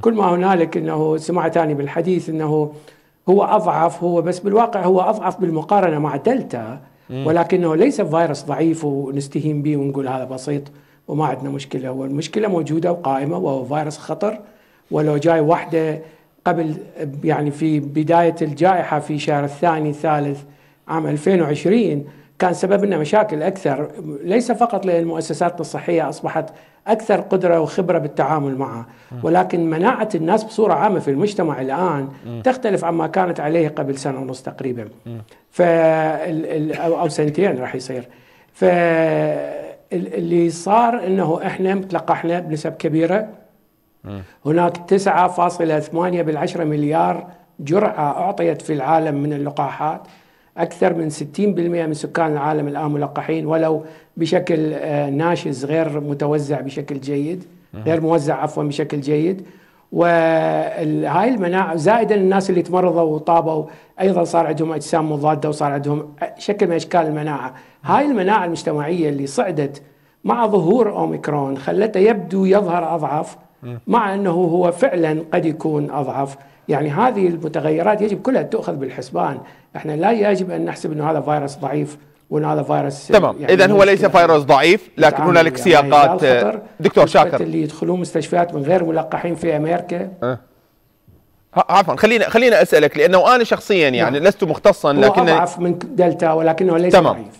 كل ما هنالك انه سمعت أنا بالحديث انه هو اضعف هو بس بالواقع هو اضعف بالمقارنه مع دلتا ولكنه ليس فيروس ضعيف ونستهين به ونقول هذا بسيط وما عندنا مشكله هو المشكله موجوده وقائمه وهو فيروس خطر ولو جاي وحده قبل يعني في بدايه الجائحه في شهر الثاني ثالث عام 2020 كان سبب لنا مشاكل اكثر ليس فقط لان المؤسسات الصحيه اصبحت اكثر قدره وخبره بالتعامل معها ولكن مناعه الناس بصوره عامه في المجتمع الان تختلف عما كانت عليه قبل سنه ونص تقريبا ف او سنتين راح يصير ف اللي صار انه احنا تلقحنا بنسب كبيره هناك 9.8 بالعشرة مليار جرعه اعطيت في العالم من اللقاحات أكثر من 60% من سكان العالم الآن ملقحين ولو بشكل آه، ناشز غير متوزع بشكل جيد غير موزع عفوا بشكل جيد وهاي المناعة زائدا الناس اللي تمرضوا وطابوا أيضا صار عندهم أجسام مضادة وصار عندهم شكل من أشكال المناعة هاي المناعة المجتمعية اللي صعدت مع ظهور أوميكرون خلته يبدو يظهر أضعف مع انه هو فعلا قد يكون اضعف يعني هذه المتغيرات يجب كلها تؤخذ بالحسبان احنا لا يجب ان نحسب انه هذا فيروس ضعيف وان هذا فيروس يعني تمام يعني اذا هو ليس فيروس ضعيف لكن نعم، هنالك يعني سياقات يعني دكتور شاكر اللي يدخلون مستشفيات من غير ملقحين في امريكا أه. عفوا خلينا خلينا اسالك لانه انا شخصيا نعم. يعني لست مختصا لكن اضعف من دلتا ولكنه ليس تمام. ضعيف